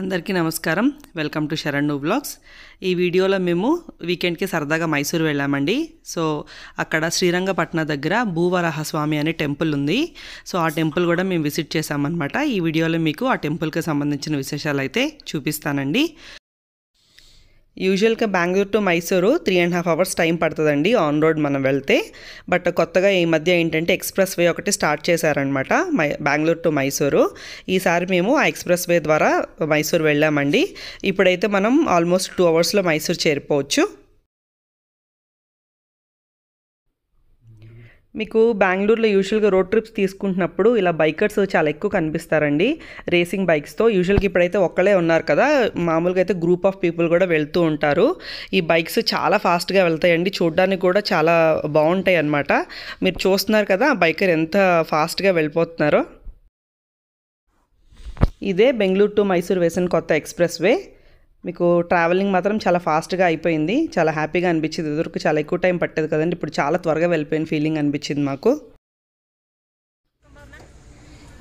అందరికీ నమస్కారం welcome to Sharan నూ బ్లాగ్స్ ఈ వీడియోలో మేము వీకెండ్కి సరదాగా మైసూర్ వెళ్ళామండి సో అక్కడ శ్రీరంగపట్న దగ్గర భూవరాహస్వామి అనే టెంపుల్ ఉంది సో ఆ టెంపుల్ కూడా మేము విజిట్ చేసామన్నమాట ఈ వీడియోలో మీకు ఆ టెంపుల్కి సంబంధించిన విశేషాలు అయితే చూపిస్తానండి యూజువల్గా Bengaluru to Mysuru three and half hours time పడుతుందండి ఆన్ రోడ్ మనం వెళ్తే బట్ కొత్తగా ఈ మధ్య ఏంటంటే ఎక్స్ప్రెస్ వే ఒకటి స్టార్ట్ చేశారనమాట మై బెంగళూరు టు మైసూరు ఈసారి మేము ఆ ఎక్స్ప్రెస్ వే ద్వారా మైసూరు వెళ్ళామండి ఇప్పుడైతే మనం ఆల్మోస్ట్ టూ అవర్స్లో మైసూరు చేరిపోవచ్చు మీకు బెంగళూరులో యూజువల్గా రోడ్ ట్రిప్స్ తీసుకుంటున్నప్పుడు ఇలా బైకర్స్ చాలా ఎక్కువ కనిపిస్తారండి రేసింగ్ బైక్స్తో యూజువల్గా ఇప్పుడైతే ఒక్కడే ఉన్నారు కదా మామూలుగా అయితే గ్రూప్ ఆఫ్ పీపుల్ కూడా వెళ్తూ ఉంటారు ఈ బైక్స్ చాలా ఫాస్ట్గా వెళ్తాయండి చూడడానికి కూడా చాలా బాగుంటాయి అన్నమాట మీరు చూస్తున్నారు కదా ఆ బైకర్ ఎంత ఫాస్ట్గా వెళ్ళిపోతున్నారో ఇదే బెంగళూరు టు మైసూర్ వేసిన కొత్త ఎక్స్ప్రెస్ వే మీకు ట్రావెలింగ్ మాత్రం చాలా ఫాస్ట్గా అయిపోయింది చాలా హ్యాపీగా అనిపించింది ఎదురుకు చాలా ఎక్కువ టైం పట్టేది కదండి ఇప్పుడు చాలా త్వరగా వెళ్ళిపోయిన ఫీలింగ్ అనిపించింది మాకు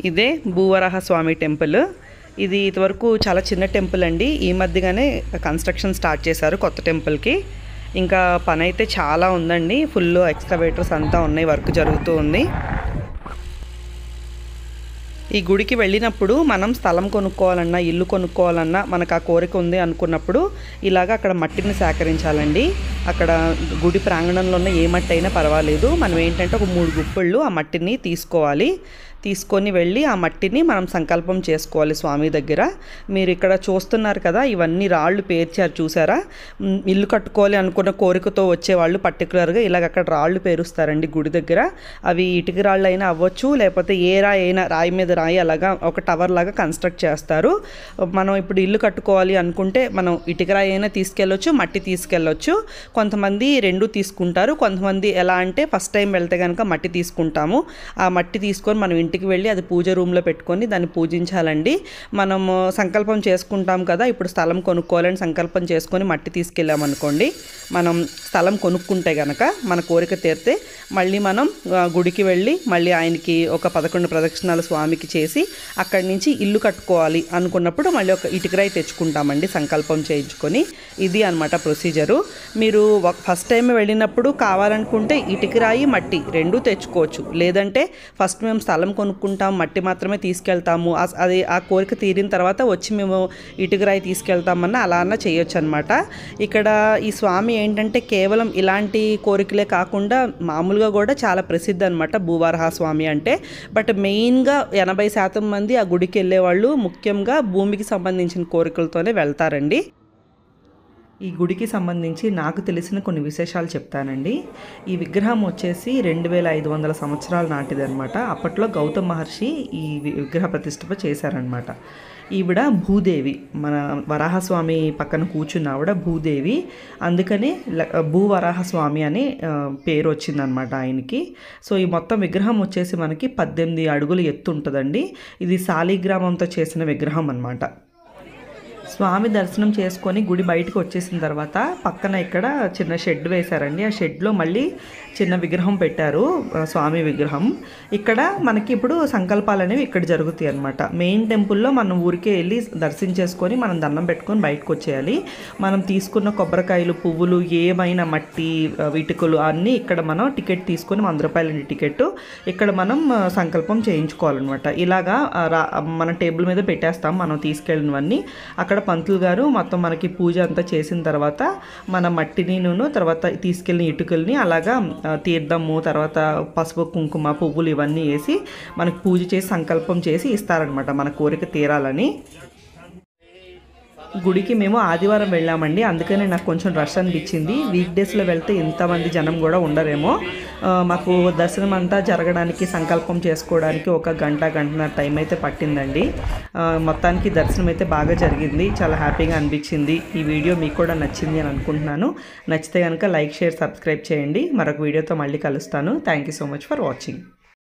ఇదే భూవరాహ స్వామి టెంపుల్ ఇది ఇదివరకు చాలా చిన్న టెంపుల్ అండి ఈ మధ్యగానే కన్స్ట్రక్షన్ స్టార్ట్ చేశారు కొత్త టెంపుల్కి ఇంకా పని అయితే చాలా ఉందండి ఫుల్ ఎక్స్కవేటర్స్ అంతా ఉన్నాయి వర్క్ జరుగుతూ ఉంది ఈ గుడికి వెళ్ళినప్పుడు మనం స్థలం కొనుక్కోవాలన్నా ఇల్లు కొనుక్కోవాలన్నా మనకు ఆ కోరిక ఉంది అనుకున్నప్పుడు ఇలాగ అక్కడ మట్టిని సేకరించాలండి అక్కడ గుడి ప్రాంగణంలో ఉన్న ఏ మట్టి అయినా పర్వాలేదు మనం ఏంటంటే ఒక మూడు గుప్పళ్ళు ఆ మట్టిని తీసుకోవాలి తీసుకొని వెళ్ళి ఆ మట్టిని మనం సంకల్పం చేసుకోవాలి స్వామి దగ్గర మీరు ఇక్కడ చూస్తున్నారు కదా ఇవన్నీ రాళ్ళు పేర్చారు చూసారా ఇల్లు కట్టుకోవాలి అనుకున్న కోరికతో వచ్చేవాళ్ళు పర్టికులర్గా ఇలాగ అక్కడ రాళ్ళు పేరుస్తారండి గుడి దగ్గర అవి ఇటుక రాళ్ళు అయినా అవ్వచ్చు లేకపోతే ఏ రాయి అయినా రాయి మీద రాయి అలాగా ఒక టవర్ లాగా కన్స్ట్రక్ట్ చేస్తారు మనం ఇప్పుడు ఇల్లు కట్టుకోవాలి అనుకుంటే మనం ఇటుక రాయి అయినా తీసుకెళ్ళొచ్చు మట్టి తీసుకెళ్ళొచ్చు కొంతమంది రెండు తీసుకుంటారు కొంతమంది ఎలా అంటే ఫస్ట్ టైం వెళ్తే కనుక మట్టి తీసుకుంటాము ఆ మట్టి తీసుకొని మనం ఇంటికి వెళ్ళి అది పూజ రూమ్లో పెట్టుకొని దాన్ని పూజించాలండి మనము సంకల్పం చేసుకుంటాం కదా ఇప్పుడు స్థలం కొనుక్కోవాలని సంకల్పం చేసుకొని మట్టి తీసుకెళ్ళామనుకోండి మనం స్థలం కొనుక్కుంటే కనుక మన కోరిక తీరితే మళ్ళీ మనం గుడికి వెళ్ళి మళ్ళీ ఆయనకి ఒక పదకొండు ప్రదక్షిణాలు స్వామికి చేసి అక్కడి నుంచి ఇల్లు కట్టుకోవాలి అనుకున్నప్పుడు మళ్ళీ ఒక ఇటుకరాయి తెచ్చుకుంటామండి సంకల్పం చేయించుకొని ఇది అనమాట ప్రొసీజరు మీరు ఫస్ట్ టైం వెళ్ళినప్పుడు కావాలనుకుంటే ఇటుకరాయి మట్టి రెండూ తెచ్చుకోవచ్చు లేదంటే ఫస్ట్ మేము స్థలం కొనుక్కుంటాం మట్టి మాత్రమే తీసుకెళ్తాము అది ఆ కోరిక తీరిన తర్వాత వచ్చి మేము ఇటుకరాయి తీసుకెళ్తామన్న అలా అన్న చేయొచ్చు అనమాట ఇక్కడ ఈ స్వామి ఏంటంటే కేవలం ఇలాంటి కోరికలే కాకుండా మామూలుగా కూడా చాలా ప్రసిద్ధి అనమాట స్వామి అంటే బట్ మెయిన్గా ఎనభై శాతం మంది ఆ గుడికి వెళ్ళేవాళ్ళు ముఖ్యంగా భూమికి సంబంధించిన కోరికలతోనే వెళ్తారండి ఈ గుడికి సంబంధించి నాకు తెలిసిన కొన్ని విశేషాలు చెప్తానండి ఈ విగ్రహం వచ్చేసి రెండు వేల ఐదు వందల సంవత్సరాల నాటిదనమాట అప్పట్లో గౌతమ మహర్షి ఈ విగ్రహ ప్రతిష్ఠప చేశారనమాట ఈవిడ భూదేవి మన వరాహస్వామి పక్కన కూర్చున్న ఆవిడ భూదేవి అందుకని భూ వరాహస్వామి అని పేరు వచ్చిందనమాట ఆయనకి సో ఈ మొత్తం విగ్రహం వచ్చేసి మనకి పద్దెనిమిది అడుగులు ఎత్తు ఉంటుందండి ఇది సాలిగ్రామంతో చేసిన విగ్రహం అనమాట స్వామి దర్శనం చేసుకొని గుడి బయటకు వచ్చేసిన తర్వాత పక్కన ఇక్కడ చిన్న షెడ్ వేశారండి ఆ షెడ్లో మళ్ళీ చిన్న విగ్రహం పెట్టారు స్వామి విగ్రహం ఇక్కడ మనకి ఇప్పుడు సంకల్పాలు అనేవి ఇక్కడ జరుగుతాయి అనమాట మెయిన్ టెంపుల్లో మనం ఊరికే వెళ్ళి దర్శనం చేసుకొని మనం దండం పెట్టుకొని బయటకు వచ్చేయాలి మనం తీసుకున్న కొబ్బరికాయలు పువ్వులు ఏమైనా మట్టి వీటికలు అన్నీ ఇక్కడ మనం టికెట్ తీసుకొని వంద రూపాయలండి టికెట్ ఇక్కడ మనం సంకల్పం చేయించుకోవాలన్నమాట ఇలాగా మన టేబుల్ మీద పెట్టేస్తాం మనం తీసుకెళ్ళినవన్నీ అక్కడ పంతులు గారు మొత్తం మనకి పూజ అంతా చేసిన తర్వాత మన మట్టిని నూనె తర్వాత తీసుకెళ్ళిన ఇటుకల్ని అలాగా తీర్థము తర్వాత పసుపు కుంకుమ పువ్వులు ఇవన్నీ వేసి మనకు పూజ చేసి సంకల్పం చేసి ఇస్తారనమాట మన కోరిక తీరాలని గుడికి మేము ఆదివారం వెళ్ళామండి అందుకనే నాకు కొంచెం రష్ అనిపించింది వీక్ డేస్లో వెళ్తే ఇంతమంది జనం కూడా ఉండరేమో మాకు దర్శనం అంతా జరగడానికి సంకల్పం చేసుకోవడానికి ఒక గంట గంటన్నర టైం అయితే పట్టిందండి మొత్తానికి దర్శనం అయితే బాగా జరిగింది చాలా హ్యాపీగా అనిపించింది ఈ వీడియో మీకు కూడా నచ్చింది అని అనుకుంటున్నాను నచ్చితే కనుక లైక్ షేర్ సబ్స్క్రైబ్ చేయండి మరొక వీడియోతో మళ్ళీ కలుస్తాను thank you so much for watching